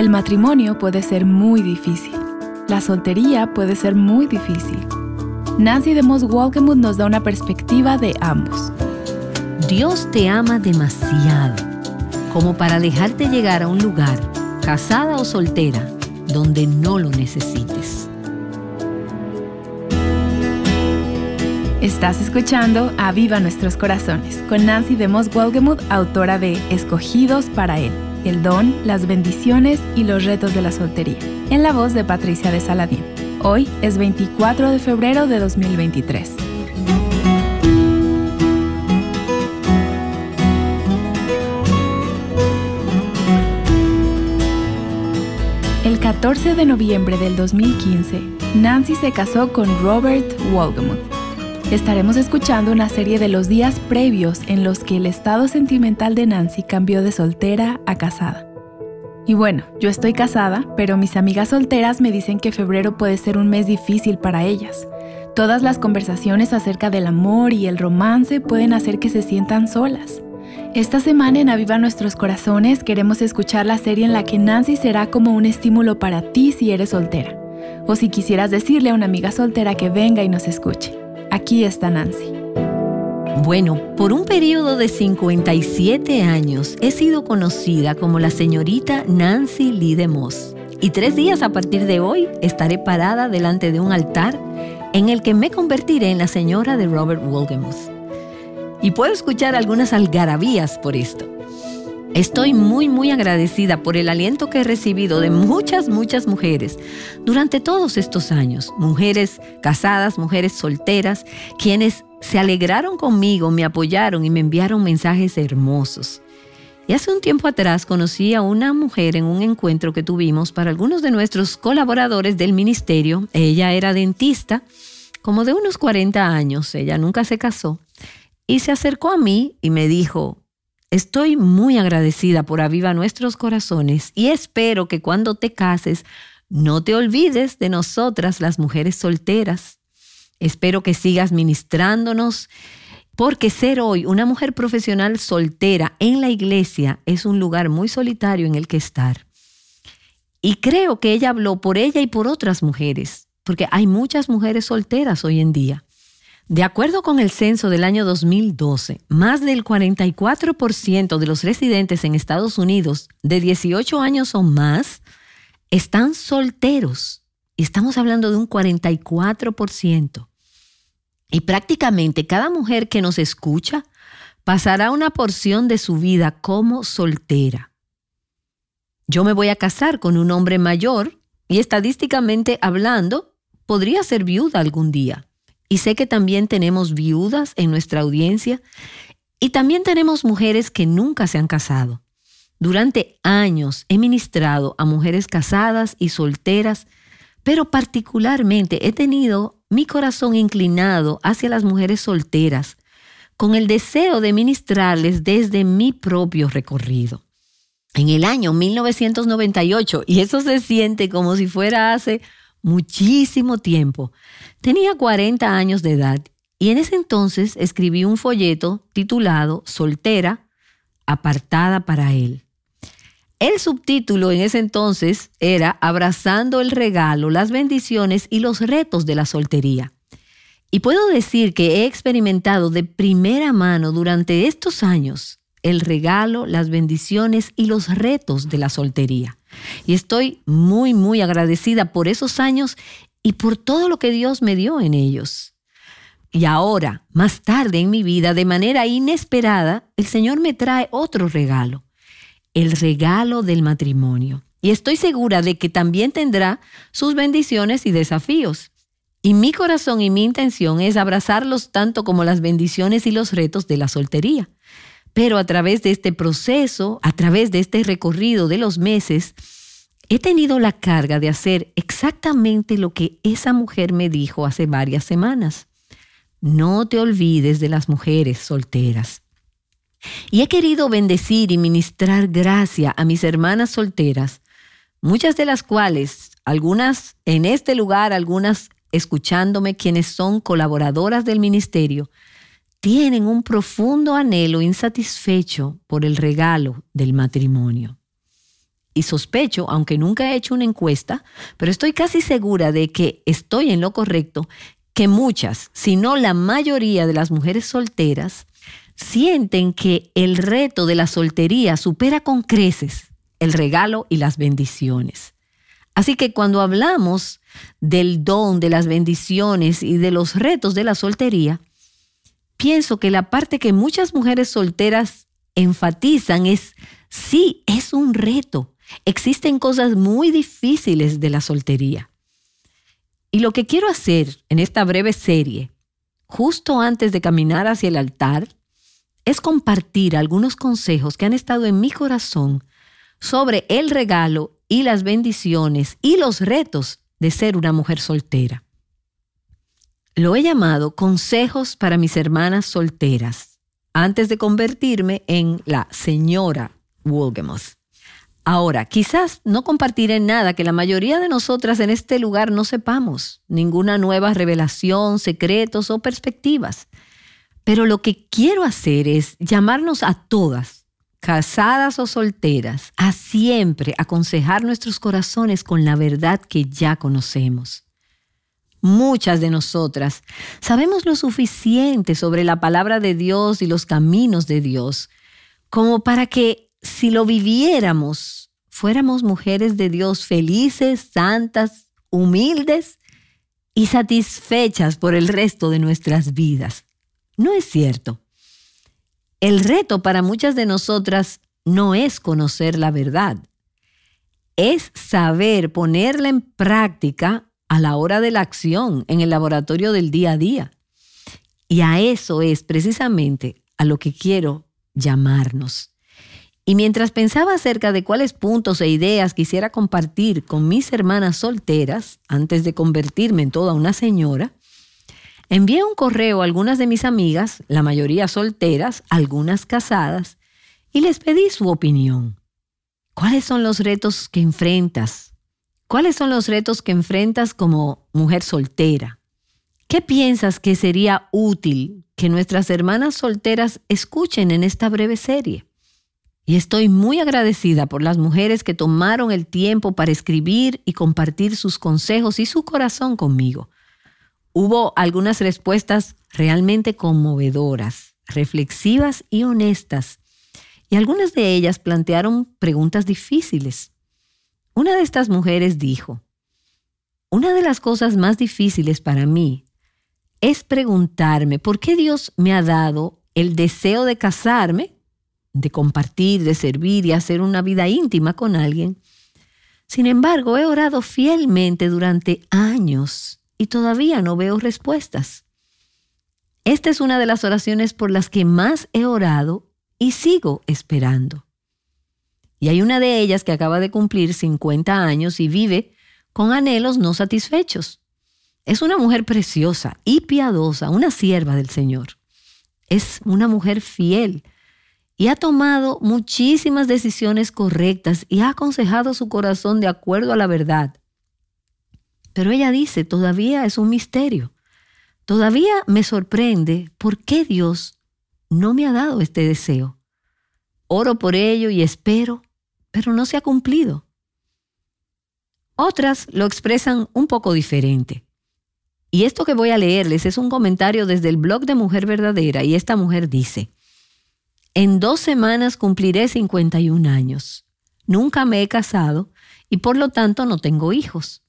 El matrimonio puede ser muy difícil. La soltería puede ser muy difícil. Nancy de Moss Walkenwood nos da una perspectiva de ambos. Dios te ama demasiado como para dejarte llegar a un lugar, casada o soltera, donde no lo necesites. Estás escuchando Aviva Nuestros Corazones con Nancy de Moss autora de Escogidos para Él el don, las bendiciones y los retos de la soltería, en la voz de Patricia de Saladín. Hoy es 24 de febrero de 2023. El 14 de noviembre del 2015, Nancy se casó con Robert Waldemuth. Estaremos escuchando una serie de los días previos en los que el estado sentimental de Nancy cambió de soltera a casada. Y bueno, yo estoy casada, pero mis amigas solteras me dicen que febrero puede ser un mes difícil para ellas. Todas las conversaciones acerca del amor y el romance pueden hacer que se sientan solas. Esta semana en Aviva Nuestros Corazones queremos escuchar la serie en la que Nancy será como un estímulo para ti si eres soltera, o si quisieras decirle a una amiga soltera que venga y nos escuche. Aquí está Nancy. Bueno, por un periodo de 57 años he sido conocida como la señorita Nancy Lee de Moss. Y tres días a partir de hoy estaré parada delante de un altar en el que me convertiré en la señora de Robert Wolgemuth. Y puedo escuchar algunas algarabías por esto. Estoy muy, muy agradecida por el aliento que he recibido de muchas, muchas mujeres durante todos estos años, mujeres casadas, mujeres solteras, quienes se alegraron conmigo, me apoyaron y me enviaron mensajes hermosos. Y hace un tiempo atrás conocí a una mujer en un encuentro que tuvimos para algunos de nuestros colaboradores del ministerio. Ella era dentista, como de unos 40 años, ella nunca se casó, y se acercó a mí y me dijo, Estoy muy agradecida por Aviva Nuestros Corazones y espero que cuando te cases no te olvides de nosotras las mujeres solteras. Espero que sigas ministrándonos porque ser hoy una mujer profesional soltera en la iglesia es un lugar muy solitario en el que estar. Y creo que ella habló por ella y por otras mujeres, porque hay muchas mujeres solteras hoy en día. De acuerdo con el censo del año 2012, más del 44% de los residentes en Estados Unidos de 18 años o más están solteros. Estamos hablando de un 44%. Y prácticamente cada mujer que nos escucha pasará una porción de su vida como soltera. Yo me voy a casar con un hombre mayor y estadísticamente hablando, podría ser viuda algún día. Y sé que también tenemos viudas en nuestra audiencia y también tenemos mujeres que nunca se han casado. Durante años he ministrado a mujeres casadas y solteras, pero particularmente he tenido mi corazón inclinado hacia las mujeres solteras, con el deseo de ministrarles desde mi propio recorrido. En el año 1998, y eso se siente como si fuera hace muchísimo tiempo. Tenía 40 años de edad y en ese entonces escribí un folleto titulado Soltera, apartada para él. El subtítulo en ese entonces era Abrazando el regalo, las bendiciones y los retos de la soltería. Y puedo decir que he experimentado de primera mano durante estos años el regalo, las bendiciones y los retos de la soltería. Y estoy muy, muy agradecida por esos años y por todo lo que Dios me dio en ellos. Y ahora, más tarde en mi vida, de manera inesperada, el Señor me trae otro regalo, el regalo del matrimonio. Y estoy segura de que también tendrá sus bendiciones y desafíos. Y mi corazón y mi intención es abrazarlos tanto como las bendiciones y los retos de la soltería. Pero a través de este proceso, a través de este recorrido de los meses, he tenido la carga de hacer exactamente lo que esa mujer me dijo hace varias semanas. No te olvides de las mujeres solteras. Y he querido bendecir y ministrar gracia a mis hermanas solteras, muchas de las cuales, algunas en este lugar, algunas escuchándome, quienes son colaboradoras del ministerio, tienen un profundo anhelo insatisfecho por el regalo del matrimonio. Y sospecho, aunque nunca he hecho una encuesta, pero estoy casi segura de que estoy en lo correcto, que muchas, si no la mayoría de las mujeres solteras, sienten que el reto de la soltería supera con creces el regalo y las bendiciones. Así que cuando hablamos del don, de las bendiciones y de los retos de la soltería, pienso que la parte que muchas mujeres solteras enfatizan es, sí, es un reto. Existen cosas muy difíciles de la soltería. Y lo que quiero hacer en esta breve serie, justo antes de caminar hacia el altar, es compartir algunos consejos que han estado en mi corazón sobre el regalo y las bendiciones y los retos de ser una mujer soltera. Lo he llamado Consejos para mis hermanas solteras, antes de convertirme en la señora Wolgemuth. Ahora, quizás no compartiré nada que la mayoría de nosotras en este lugar no sepamos, ninguna nueva revelación, secretos o perspectivas. Pero lo que quiero hacer es llamarnos a todas, casadas o solteras, a siempre aconsejar nuestros corazones con la verdad que ya conocemos muchas de nosotras, sabemos lo suficiente sobre la palabra de Dios y los caminos de Dios, como para que si lo viviéramos, fuéramos mujeres de Dios felices, santas, humildes y satisfechas por el resto de nuestras vidas. No es cierto. El reto para muchas de nosotras no es conocer la verdad, es saber ponerla en práctica a la hora de la acción, en el laboratorio del día a día. Y a eso es precisamente a lo que quiero llamarnos. Y mientras pensaba acerca de cuáles puntos e ideas quisiera compartir con mis hermanas solteras antes de convertirme en toda una señora, envié un correo a algunas de mis amigas, la mayoría solteras, algunas casadas, y les pedí su opinión. ¿Cuáles son los retos que enfrentas ¿Cuáles son los retos que enfrentas como mujer soltera? ¿Qué piensas que sería útil que nuestras hermanas solteras escuchen en esta breve serie? Y estoy muy agradecida por las mujeres que tomaron el tiempo para escribir y compartir sus consejos y su corazón conmigo. Hubo algunas respuestas realmente conmovedoras, reflexivas y honestas. Y algunas de ellas plantearon preguntas difíciles. Una de estas mujeres dijo, una de las cosas más difíciles para mí es preguntarme por qué Dios me ha dado el deseo de casarme, de compartir, de servir y hacer una vida íntima con alguien. Sin embargo, he orado fielmente durante años y todavía no veo respuestas. Esta es una de las oraciones por las que más he orado y sigo esperando. Y hay una de ellas que acaba de cumplir 50 años y vive con anhelos no satisfechos. Es una mujer preciosa y piadosa, una sierva del Señor. Es una mujer fiel y ha tomado muchísimas decisiones correctas y ha aconsejado su corazón de acuerdo a la verdad. Pero ella dice, todavía es un misterio. Todavía me sorprende por qué Dios no me ha dado este deseo. Oro por ello y espero, pero no se ha cumplido. Otras lo expresan un poco diferente. Y esto que voy a leerles es un comentario desde el blog de Mujer Verdadera y esta mujer dice, en dos semanas cumpliré 51 años. Nunca me he casado y por lo tanto no tengo hijos.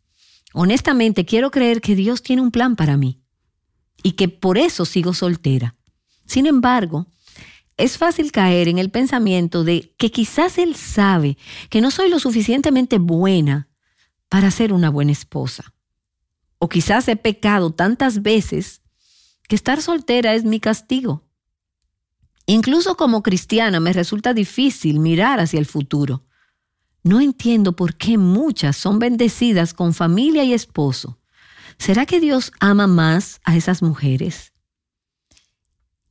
Honestamente quiero creer que Dios tiene un plan para mí y que por eso sigo soltera. Sin embargo, es fácil caer en el pensamiento de que quizás él sabe que no soy lo suficientemente buena para ser una buena esposa. O quizás he pecado tantas veces que estar soltera es mi castigo. Incluso como cristiana me resulta difícil mirar hacia el futuro. No entiendo por qué muchas son bendecidas con familia y esposo. ¿Será que Dios ama más a esas mujeres?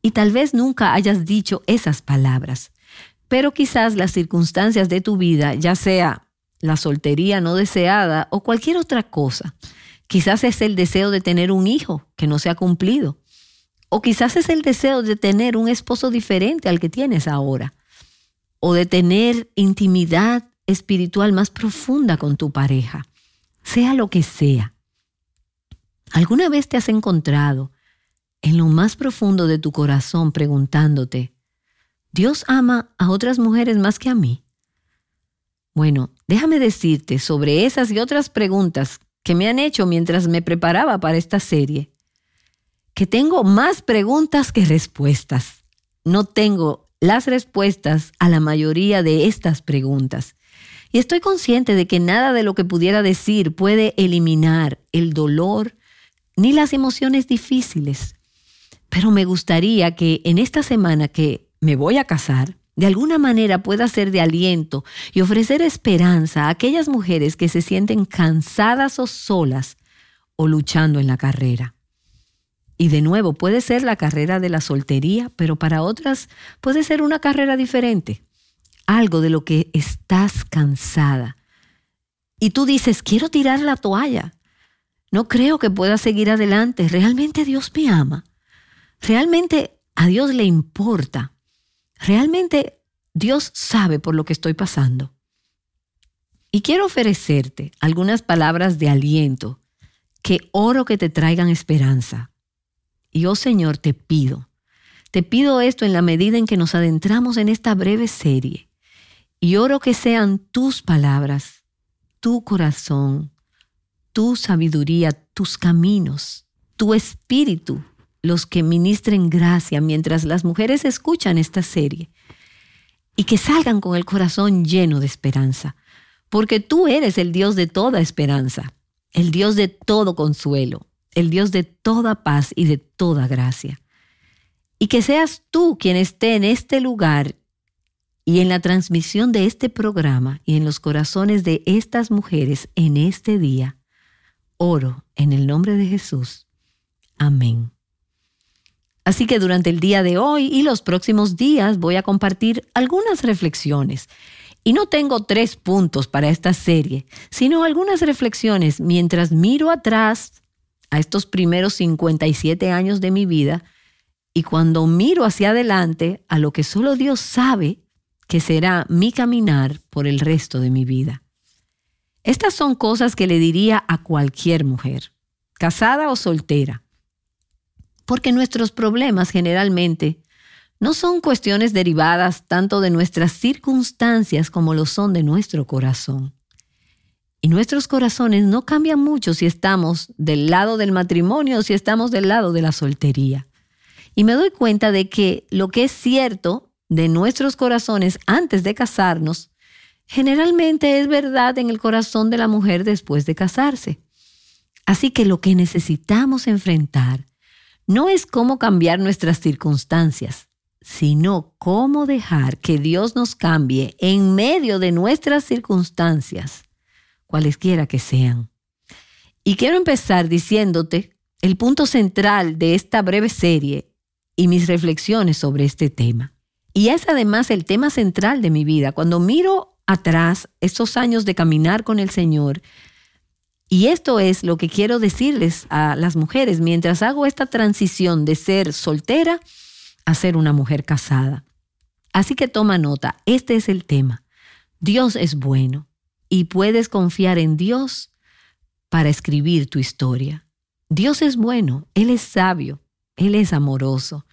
y tal vez nunca hayas dicho esas palabras, pero quizás las circunstancias de tu vida, ya sea la soltería no deseada o cualquier otra cosa, quizás es el deseo de tener un hijo que no se ha cumplido, o quizás es el deseo de tener un esposo diferente al que tienes ahora, o de tener intimidad espiritual más profunda con tu pareja, sea lo que sea. ¿Alguna vez te has encontrado en lo más profundo de tu corazón preguntándote, ¿Dios ama a otras mujeres más que a mí? Bueno, déjame decirte sobre esas y otras preguntas que me han hecho mientras me preparaba para esta serie, que tengo más preguntas que respuestas. No tengo las respuestas a la mayoría de estas preguntas. Y estoy consciente de que nada de lo que pudiera decir puede eliminar el dolor ni las emociones difíciles, pero me gustaría que en esta semana que me voy a casar, de alguna manera pueda ser de aliento y ofrecer esperanza a aquellas mujeres que se sienten cansadas o solas o luchando en la carrera. Y de nuevo, puede ser la carrera de la soltería, pero para otras puede ser una carrera diferente, algo de lo que estás cansada. Y tú dices, quiero tirar la toalla, no creo que pueda seguir adelante, realmente Dios me ama. ¿Realmente a Dios le importa? ¿Realmente Dios sabe por lo que estoy pasando? Y quiero ofrecerte algunas palabras de aliento que oro que te traigan esperanza. Y oh Señor, te pido, te pido esto en la medida en que nos adentramos en esta breve serie. Y oro que sean tus palabras, tu corazón, tu sabiduría, tus caminos, tu espíritu los que ministren gracia mientras las mujeres escuchan esta serie y que salgan con el corazón lleno de esperanza, porque tú eres el Dios de toda esperanza, el Dios de todo consuelo, el Dios de toda paz y de toda gracia. Y que seas tú quien esté en este lugar y en la transmisión de este programa y en los corazones de estas mujeres en este día. Oro en el nombre de Jesús. Amén. Así que durante el día de hoy y los próximos días voy a compartir algunas reflexiones. Y no tengo tres puntos para esta serie, sino algunas reflexiones mientras miro atrás a estos primeros 57 años de mi vida y cuando miro hacia adelante a lo que solo Dios sabe que será mi caminar por el resto de mi vida. Estas son cosas que le diría a cualquier mujer, casada o soltera, porque nuestros problemas generalmente no son cuestiones derivadas tanto de nuestras circunstancias como lo son de nuestro corazón. Y nuestros corazones no cambian mucho si estamos del lado del matrimonio o si estamos del lado de la soltería. Y me doy cuenta de que lo que es cierto de nuestros corazones antes de casarnos, generalmente es verdad en el corazón de la mujer después de casarse. Así que lo que necesitamos enfrentar no es cómo cambiar nuestras circunstancias, sino cómo dejar que Dios nos cambie en medio de nuestras circunstancias, cualesquiera que sean. Y quiero empezar diciéndote el punto central de esta breve serie y mis reflexiones sobre este tema. Y es además el tema central de mi vida. Cuando miro atrás, estos años de caminar con el Señor, y esto es lo que quiero decirles a las mujeres mientras hago esta transición de ser soltera a ser una mujer casada. Así que toma nota, este es el tema. Dios es bueno y puedes confiar en Dios para escribir tu historia. Dios es bueno, Él es sabio, Él es amoroso,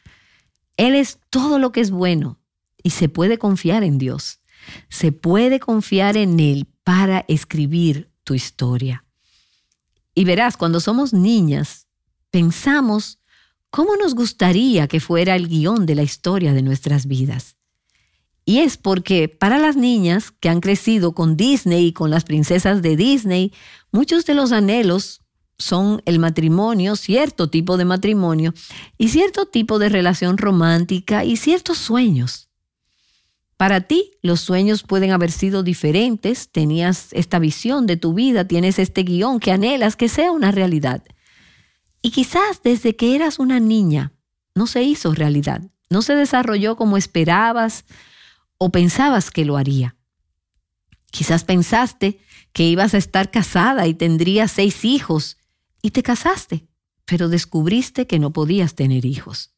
Él es todo lo que es bueno y se puede confiar en Dios. Se puede confiar en Él para escribir tu historia. Y verás, cuando somos niñas, pensamos cómo nos gustaría que fuera el guión de la historia de nuestras vidas. Y es porque para las niñas que han crecido con Disney y con las princesas de Disney, muchos de los anhelos son el matrimonio, cierto tipo de matrimonio y cierto tipo de relación romántica y ciertos sueños. Para ti, los sueños pueden haber sido diferentes, tenías esta visión de tu vida, tienes este guión que anhelas que sea una realidad. Y quizás desde que eras una niña no se hizo realidad, no se desarrolló como esperabas o pensabas que lo haría. Quizás pensaste que ibas a estar casada y tendrías seis hijos y te casaste, pero descubriste que no podías tener hijos.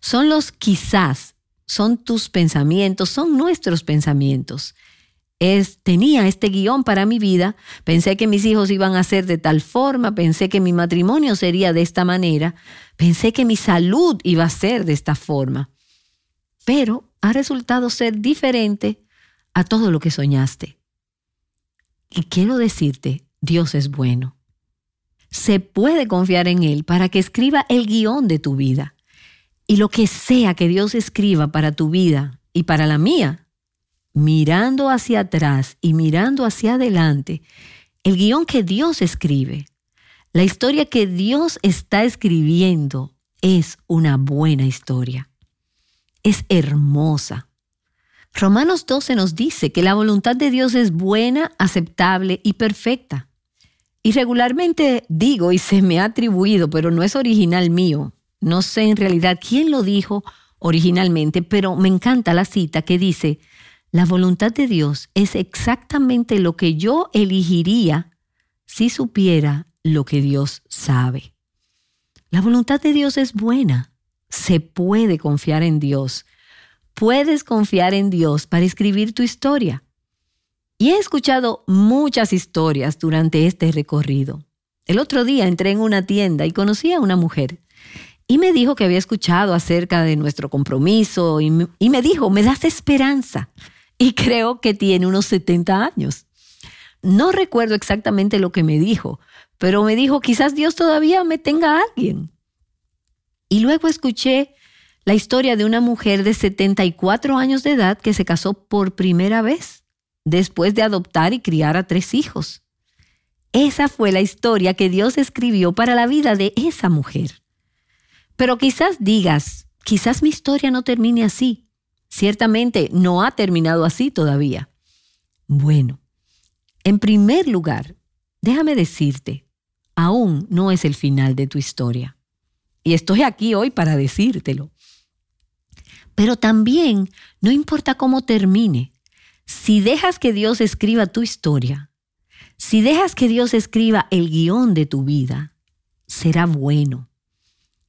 Son los quizás son tus pensamientos, son nuestros pensamientos. Es, tenía este guión para mi vida, pensé que mis hijos iban a ser de tal forma, pensé que mi matrimonio sería de esta manera, pensé que mi salud iba a ser de esta forma, pero ha resultado ser diferente a todo lo que soñaste. Y quiero decirte, Dios es bueno. Se puede confiar en Él para que escriba el guión de tu vida. Y lo que sea que Dios escriba para tu vida y para la mía, mirando hacia atrás y mirando hacia adelante, el guión que Dios escribe, la historia que Dios está escribiendo es una buena historia. Es hermosa. Romanos 12 nos dice que la voluntad de Dios es buena, aceptable y perfecta. Y regularmente digo y se me ha atribuido, pero no es original mío, no sé en realidad quién lo dijo originalmente, pero me encanta la cita que dice, la voluntad de Dios es exactamente lo que yo elegiría si supiera lo que Dios sabe. La voluntad de Dios es buena. Se puede confiar en Dios. Puedes confiar en Dios para escribir tu historia. Y he escuchado muchas historias durante este recorrido. El otro día entré en una tienda y conocí a una mujer y me dijo que había escuchado acerca de nuestro compromiso y, me dijo, me das esperanza. Y creo que tiene unos 70 años. No recuerdo exactamente lo que me dijo, pero me dijo, quizás Dios todavía me tenga a alguien. Y luego escuché la historia de una mujer de 74 años de edad que se casó por primera vez, después de adoptar y criar a tres hijos. Esa fue la historia que Dios escribió para la vida de esa mujer. Pero quizás digas, quizás mi historia no termine así. Ciertamente no ha terminado así todavía. Bueno, en primer lugar, déjame decirte, aún no es el final de tu historia. Y estoy aquí hoy para decírtelo. Pero también, no importa cómo termine, si dejas que Dios escriba tu historia, si dejas que Dios escriba el guión de tu vida, será bueno,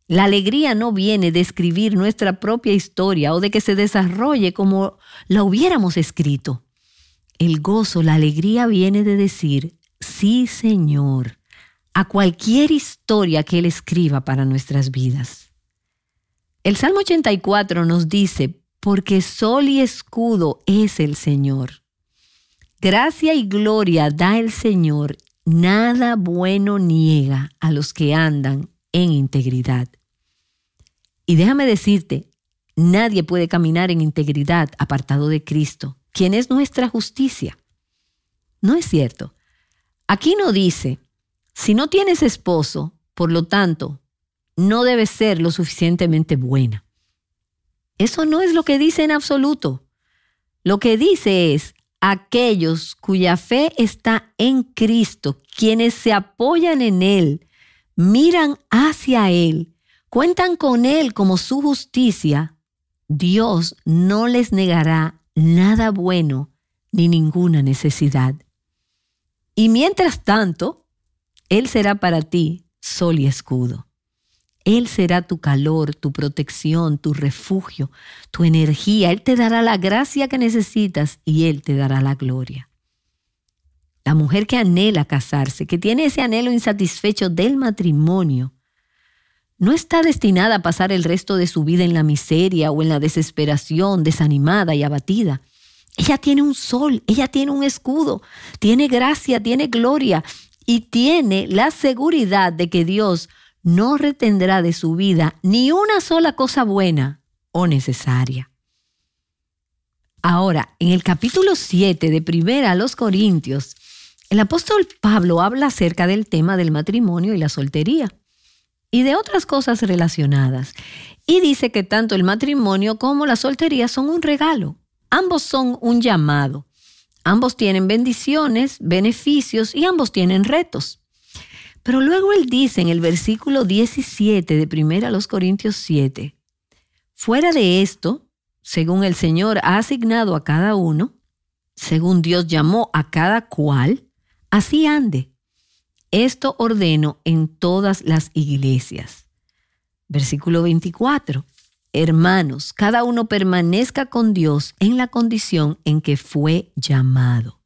la alegría no viene de escribir nuestra propia historia o de que se desarrolle como la hubiéramos escrito. El gozo, la alegría viene de decir, sí Señor, a cualquier historia que Él escriba para nuestras vidas. El Salmo 84 nos dice, porque sol y escudo es el Señor. Gracia y gloria da el Señor, nada bueno niega a los que andan en integridad. Y déjame decirte, nadie puede caminar en integridad apartado de Cristo, quien es nuestra justicia. No es cierto. Aquí no dice, si no tienes esposo, por lo tanto, no debes ser lo suficientemente buena. Eso no es lo que dice en absoluto. Lo que dice es, aquellos cuya fe está en Cristo, quienes se apoyan en Él, miran hacia Él, cuentan con Él como su justicia, Dios no les negará nada bueno ni ninguna necesidad. Y mientras tanto, Él será para ti sol y escudo. Él será tu calor, tu protección, tu refugio, tu energía. Él te dará la gracia que necesitas y Él te dará la gloria. La mujer que anhela casarse, que tiene ese anhelo insatisfecho del matrimonio, no está destinada a pasar el resto de su vida en la miseria o en la desesperación, desanimada y abatida. Ella tiene un sol, ella tiene un escudo, tiene gracia, tiene gloria y tiene la seguridad de que Dios no retendrá de su vida ni una sola cosa buena o necesaria. Ahora, en el capítulo 7 de Primera a los Corintios, el apóstol Pablo habla acerca del tema del matrimonio y la soltería y de otras cosas relacionadas. Y dice que tanto el matrimonio como la soltería son un regalo. Ambos son un llamado. Ambos tienen bendiciones, beneficios y ambos tienen retos. Pero luego él dice en el versículo 17 de 1 Corintios 7, fuera de esto, según el Señor ha asignado a cada uno, según Dios llamó a cada cual, así ande. Esto ordeno en todas las iglesias. Versículo 24. Hermanos, cada uno permanezca con Dios en la condición en que fue llamado.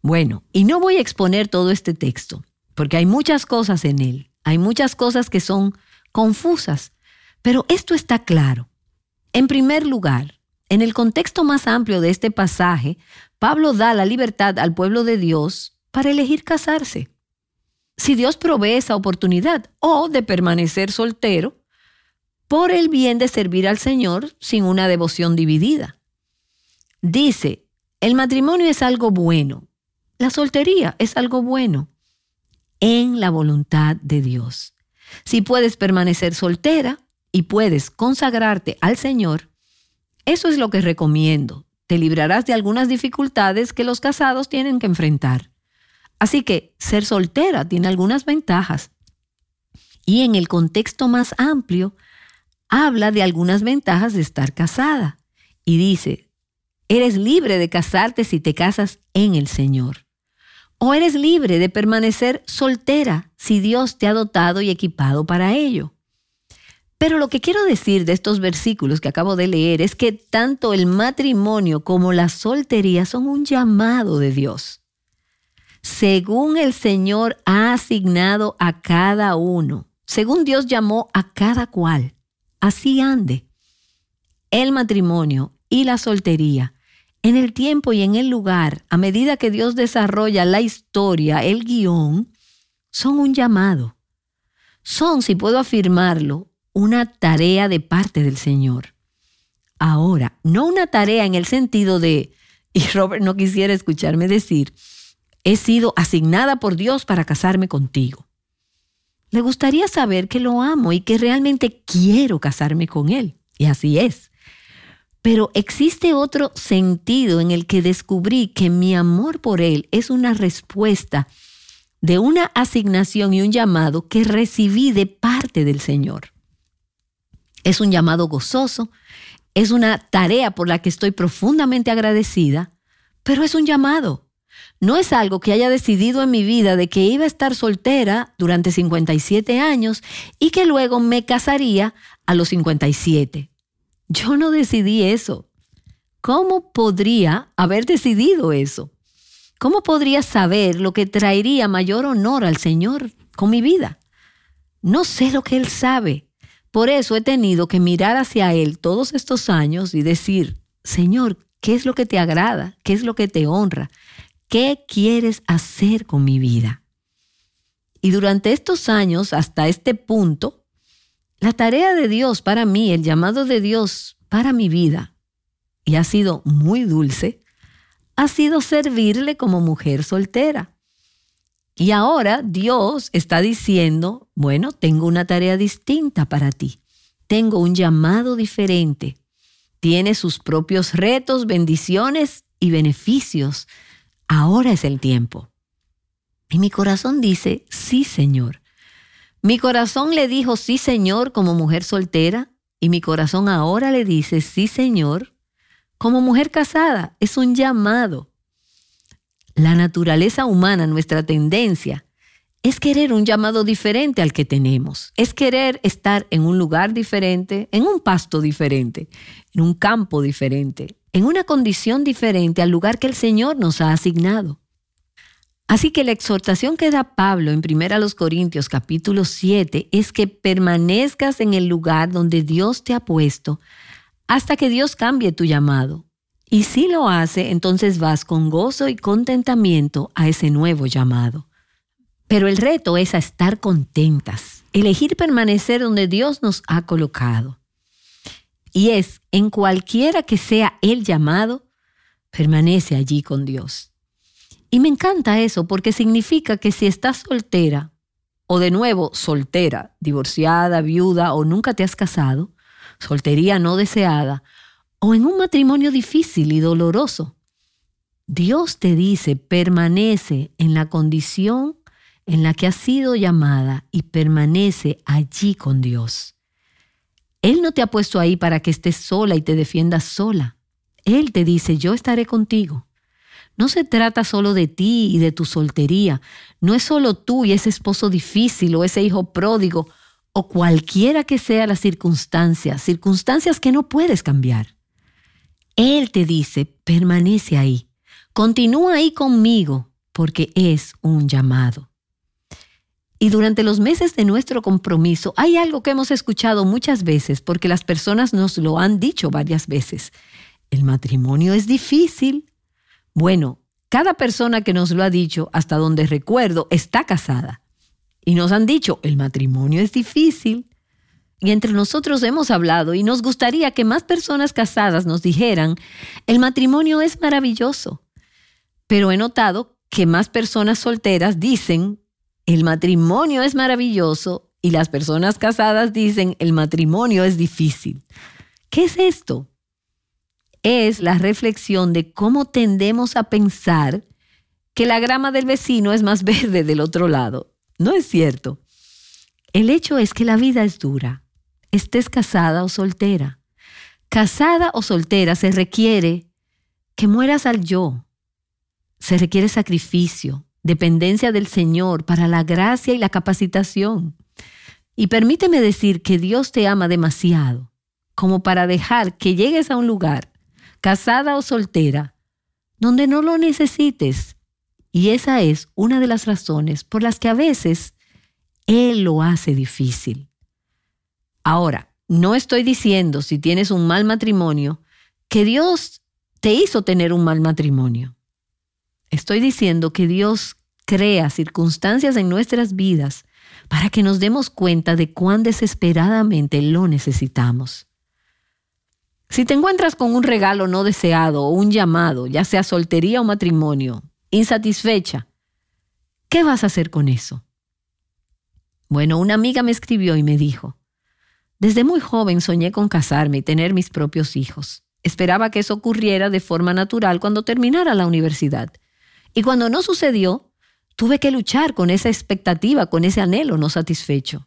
Bueno, y no voy a exponer todo este texto, porque hay muchas cosas en él, hay muchas cosas que son confusas, pero esto está claro. En primer lugar, en el contexto más amplio de este pasaje, Pablo da la libertad al pueblo de Dios para elegir casarse si Dios provee esa oportunidad, o de permanecer soltero por el bien de servir al Señor sin una devoción dividida. Dice, el matrimonio es algo bueno, la soltería es algo bueno, en la voluntad de Dios. Si puedes permanecer soltera y puedes consagrarte al Señor, eso es lo que recomiendo. Te librarás de algunas dificultades que los casados tienen que enfrentar. Así que ser soltera tiene algunas ventajas. Y en el contexto más amplio, habla de algunas ventajas de estar casada. Y dice, eres libre de casarte si te casas en el Señor. O eres libre de permanecer soltera si Dios te ha dotado y equipado para ello. Pero lo que quiero decir de estos versículos que acabo de leer es que tanto el matrimonio como la soltería son un llamado de Dios según el Señor ha asignado a cada uno, según Dios llamó a cada cual. Así ande. El matrimonio y la soltería, en el tiempo y en el lugar, a medida que Dios desarrolla la historia, el guión, son un llamado. Son, si puedo afirmarlo, una tarea de parte del Señor. Ahora, no una tarea en el sentido de, y Robert no quisiera escucharme decir, He sido asignada por Dios para casarme contigo. Le gustaría saber que lo amo y que realmente quiero casarme con él. Y así es. Pero existe otro sentido en el que descubrí que mi amor por él es una respuesta de una asignación y un llamado que recibí de parte del Señor. Es un llamado gozoso, es una tarea por la que estoy profundamente agradecida, pero es un llamado. No es algo que haya decidido en mi vida de que iba a estar soltera durante 57 años y que luego me casaría a los 57. Yo no decidí eso. ¿Cómo podría haber decidido eso? ¿Cómo podría saber lo que traería mayor honor al Señor con mi vida? No sé lo que Él sabe. Por eso he tenido que mirar hacia Él todos estos años y decir, Señor, ¿qué es lo que te agrada? ¿Qué es lo que te honra? ¿Qué quieres hacer con mi vida? Y durante estos años, hasta este punto, la tarea de Dios para mí, el llamado de Dios para mi vida, y ha sido muy dulce, ha sido servirle como mujer soltera. Y ahora Dios está diciendo, bueno, tengo una tarea distinta para ti, tengo un llamado diferente, tiene sus propios retos, bendiciones y beneficios ahora es el tiempo. Y mi corazón dice, sí, Señor. Mi corazón le dijo, sí, Señor, como mujer soltera, y mi corazón ahora le dice, sí, Señor, como mujer casada. Es un llamado. La naturaleza humana, nuestra tendencia, es querer un llamado diferente al que tenemos. Es querer estar en un lugar diferente, en un pasto diferente, en un campo diferente, en una condición diferente al lugar que el Señor nos ha asignado. Así que la exhortación que da Pablo en 1 Corintios capítulo 7 es que permanezcas en el lugar donde Dios te ha puesto hasta que Dios cambie tu llamado. Y si lo hace, entonces vas con gozo y contentamiento a ese nuevo llamado. Pero el reto es a estar contentas, elegir permanecer donde Dios nos ha colocado y es, en cualquiera que sea el llamado, permanece allí con Dios. Y me encanta eso porque significa que si estás soltera, o de nuevo soltera, divorciada, viuda o nunca te has casado, soltería no deseada, o en un matrimonio difícil y doloroso, Dios te dice, permanece en la condición en la que has sido llamada y permanece allí con Dios. Él no te ha puesto ahí para que estés sola y te defiendas sola. Él te dice, yo estaré contigo. No se trata solo de ti y de tu soltería. No es solo tú y ese esposo difícil o ese hijo pródigo o cualquiera que sea la circunstancia, circunstancias que no puedes cambiar. Él te dice, permanece ahí, continúa ahí conmigo, porque es un llamado. Y durante los meses de nuestro compromiso hay algo que hemos escuchado muchas veces porque las personas nos lo han dicho varias veces. El matrimonio es difícil. Bueno, cada persona que nos lo ha dicho, hasta donde recuerdo, está casada. Y nos han dicho, el matrimonio es difícil. Y entre nosotros hemos hablado y nos gustaría que más personas casadas nos dijeran, el matrimonio es maravilloso. Pero he notado que más personas solteras dicen, el matrimonio es maravilloso y las personas casadas dicen el matrimonio es difícil. ¿Qué es esto? Es la reflexión de cómo tendemos a pensar que la grama del vecino es más verde del otro lado. No es cierto. El hecho es que la vida es dura, estés casada o soltera. Casada o soltera se requiere que mueras al yo, se requiere sacrificio, dependencia del Señor para la gracia y la capacitación. Y permíteme decir que Dios te ama demasiado como para dejar que llegues a un lugar, casada o soltera, donde no lo necesites. Y esa es una de las razones por las que a veces Él lo hace difícil. Ahora, no estoy diciendo si tienes un mal matrimonio que Dios te hizo tener un mal matrimonio. Estoy diciendo que Dios crea circunstancias en nuestras vidas para que nos demos cuenta de cuán desesperadamente lo necesitamos. Si te encuentras con un regalo no deseado o un llamado, ya sea soltería o matrimonio, insatisfecha, ¿qué vas a hacer con eso? Bueno, una amiga me escribió y me dijo, desde muy joven soñé con casarme y tener mis propios hijos. Esperaba que eso ocurriera de forma natural cuando terminara la universidad. Y cuando no sucedió, tuve que luchar con esa expectativa, con ese anhelo no satisfecho.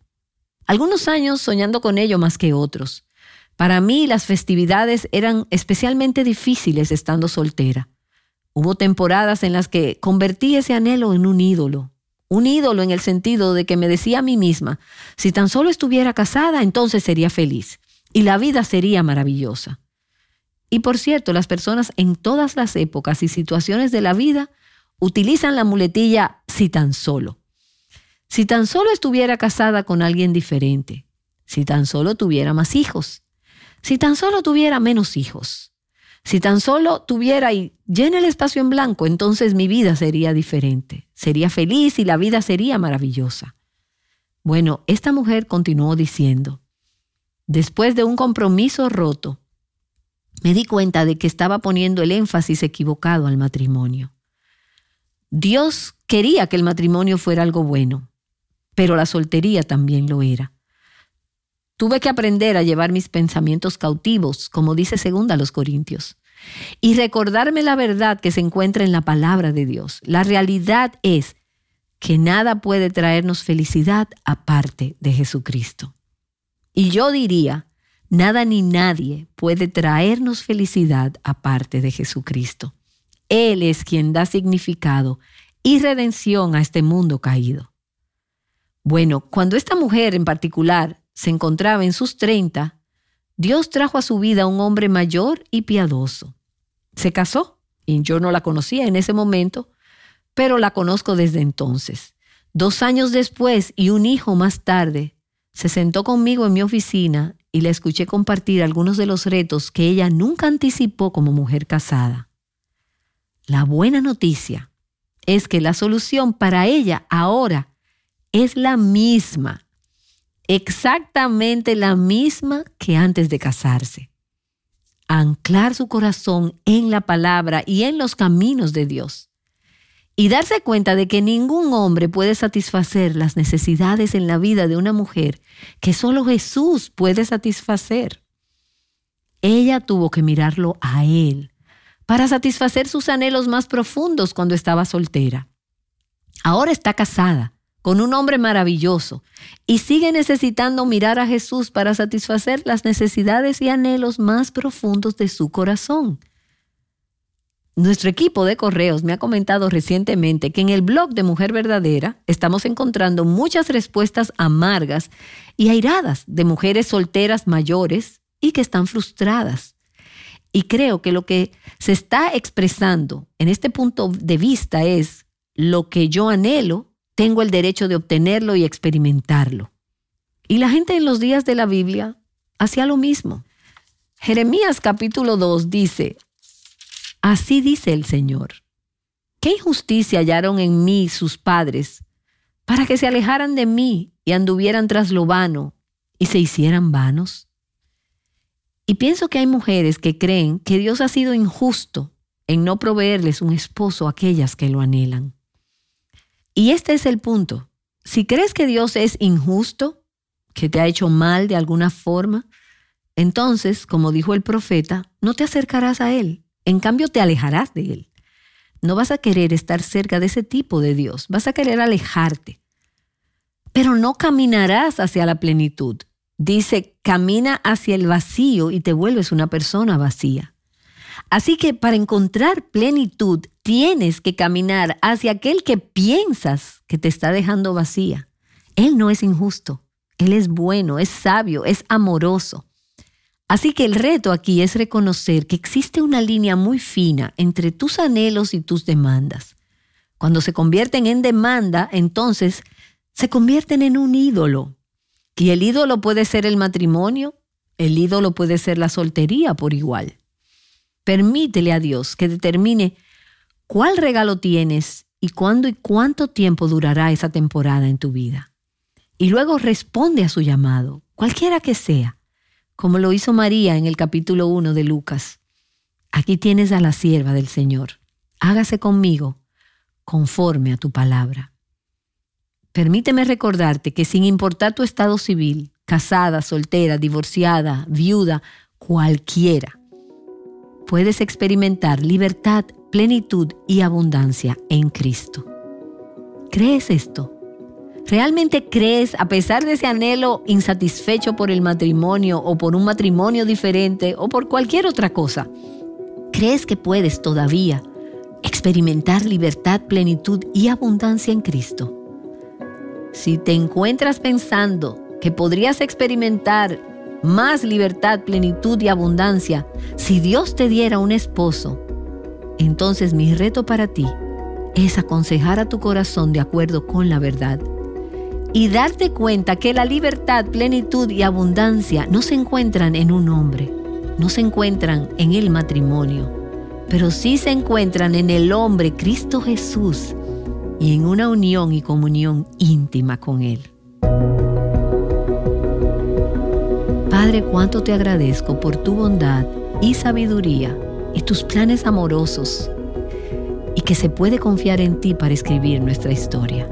Algunos años soñando con ello más que otros. Para mí las festividades eran especialmente difíciles estando soltera. Hubo temporadas en las que convertí ese anhelo en un ídolo. Un ídolo en el sentido de que me decía a mí misma, si tan solo estuviera casada, entonces sería feliz y la vida sería maravillosa. Y por cierto, las personas en todas las épocas y situaciones de la vida utilizan la muletilla si tan solo. Si tan solo estuviera casada con alguien diferente, si tan solo tuviera más hijos, si tan solo tuviera menos hijos, si tan solo tuviera y llena el espacio en blanco, entonces mi vida sería diferente, sería feliz y la vida sería maravillosa. Bueno, esta mujer continuó diciendo, después de un compromiso roto, me di cuenta de que estaba poniendo el énfasis equivocado al matrimonio. Dios quería que el matrimonio fuera algo bueno, pero la soltería también lo era. Tuve que aprender a llevar mis pensamientos cautivos, como dice segunda los Corintios, y recordarme la verdad que se encuentra en la palabra de Dios. La realidad es que nada puede traernos felicidad aparte de Jesucristo. Y yo diría, nada ni nadie puede traernos felicidad aparte de Jesucristo. Él es quien da significado y redención a este mundo caído. Bueno, cuando esta mujer en particular se encontraba en sus 30, Dios trajo a su vida a un hombre mayor y piadoso. Se casó, y yo no la conocía en ese momento, pero la conozco desde entonces. Dos años después y un hijo más tarde, se sentó conmigo en mi oficina y la escuché compartir algunos de los retos que ella nunca anticipó como mujer casada. La buena noticia es que la solución para ella ahora es la misma, exactamente la misma que antes de casarse. Anclar su corazón en la palabra y en los caminos de Dios. Y darse cuenta de que ningún hombre puede satisfacer las necesidades en la vida de una mujer que solo Jesús puede satisfacer. Ella tuvo que mirarlo a Él para satisfacer sus anhelos más profundos cuando estaba soltera. Ahora está casada con un hombre maravilloso y sigue necesitando mirar a Jesús para satisfacer las necesidades y anhelos más profundos de su corazón. Nuestro equipo de correos me ha comentado recientemente que en el blog de Mujer Verdadera estamos encontrando muchas respuestas amargas y airadas de mujeres solteras mayores y que están frustradas. Y creo que lo que se está expresando en este punto de vista es lo que yo anhelo, tengo el derecho de obtenerlo y experimentarlo. Y la gente en los días de la Biblia hacía lo mismo. Jeremías capítulo 2 dice, así dice el Señor, ¿qué injusticia hallaron en mí sus padres para que se alejaran de mí y anduvieran tras lo vano y se hicieran vanos? Y pienso que hay mujeres que creen que Dios ha sido injusto en no proveerles un esposo a aquellas que lo anhelan. Y este es el punto. Si crees que Dios es injusto, que te ha hecho mal de alguna forma, entonces, como dijo el profeta, no te acercarás a Él, en cambio te alejarás de Él. No vas a querer estar cerca de ese tipo de Dios, vas a querer alejarte, pero no caminarás hacia la plenitud dice, camina hacia el vacío y te vuelves una persona vacía. Así que para encontrar plenitud tienes que caminar hacia aquel que piensas que te está dejando vacía. Él no es injusto, Él es bueno, es sabio, es amoroso. Así que el reto aquí es reconocer que existe una línea muy fina entre tus anhelos y tus demandas. Cuando se convierten en demanda, entonces se convierten en un ídolo, y el ídolo puede ser el matrimonio, el ídolo puede ser la soltería por igual. Permítele a Dios que determine cuál regalo tienes y cuándo y cuánto tiempo durará esa temporada en tu vida. Y luego responde a su llamado, cualquiera que sea, como lo hizo María en el capítulo 1 de Lucas. Aquí tienes a la sierva del Señor. Hágase conmigo conforme a tu palabra. Permíteme recordarte que sin importar tu estado civil, casada, soltera, divorciada, viuda, cualquiera, puedes experimentar libertad, plenitud y abundancia en Cristo. ¿Crees esto? ¿Realmente crees, a pesar de ese anhelo insatisfecho por el matrimonio o por un matrimonio diferente o por cualquier otra cosa, crees que puedes todavía experimentar libertad, plenitud y abundancia en Cristo? Si te encuentras pensando que podrías experimentar más libertad, plenitud y abundancia si Dios te diera un esposo, entonces mi reto para ti es aconsejar a tu corazón de acuerdo con la verdad y darte cuenta que la libertad, plenitud y abundancia no se encuentran en un hombre, no se encuentran en el matrimonio, pero sí se encuentran en el hombre Cristo Jesús y en una unión y comunión íntima con Él. Padre, cuánto te agradezco por tu bondad y sabiduría y tus planes amorosos y que se puede confiar en ti para escribir nuestra historia.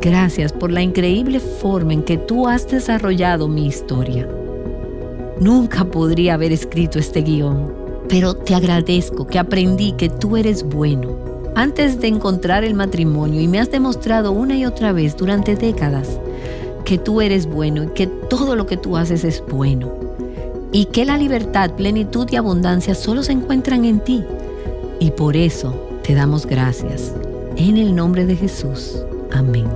Gracias por la increíble forma en que tú has desarrollado mi historia. Nunca podría haber escrito este guión, pero te agradezco que aprendí que tú eres bueno antes de encontrar el matrimonio y me has demostrado una y otra vez durante décadas que tú eres bueno y que todo lo que tú haces es bueno y que la libertad, plenitud y abundancia solo se encuentran en ti. Y por eso te damos gracias. En el nombre de Jesús. Amén.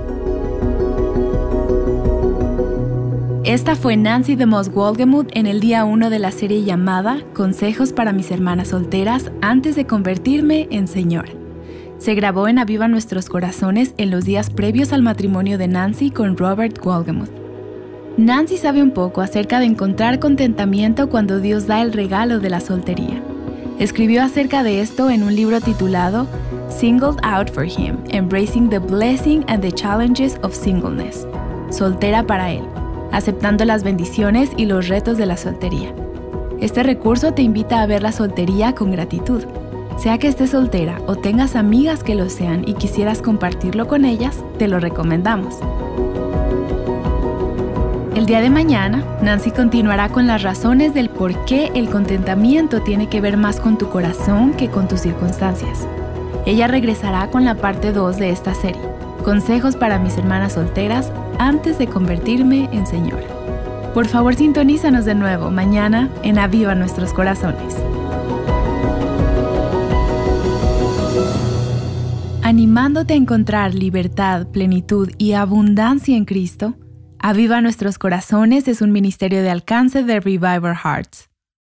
Esta fue Nancy de Moss Wolgemuth en el día 1 de la serie llamada Consejos para mis hermanas solteras antes de convertirme en señora se grabó en Aviva Nuestros Corazones en los días previos al matrimonio de Nancy con Robert Wolgamuth. Nancy sabe un poco acerca de encontrar contentamiento cuando Dios da el regalo de la soltería. Escribió acerca de esto en un libro titulado Singled Out for Him, Embracing the Blessing and the Challenges of Singleness, Soltera para Él, aceptando las bendiciones y los retos de la soltería. Este recurso te invita a ver la soltería con gratitud sea que estés soltera o tengas amigas que lo sean y quisieras compartirlo con ellas, te lo recomendamos. El día de mañana, Nancy continuará con las razones del por qué el contentamiento tiene que ver más con tu corazón que con tus circunstancias. Ella regresará con la parte 2 de esta serie, Consejos para mis hermanas solteras antes de convertirme en señora. Por favor, sintonízanos de nuevo mañana en Aviva Nuestros Corazones. animándote a encontrar libertad, plenitud y abundancia en Cristo, Aviva Nuestros Corazones es un ministerio de alcance de Reviver Hearts.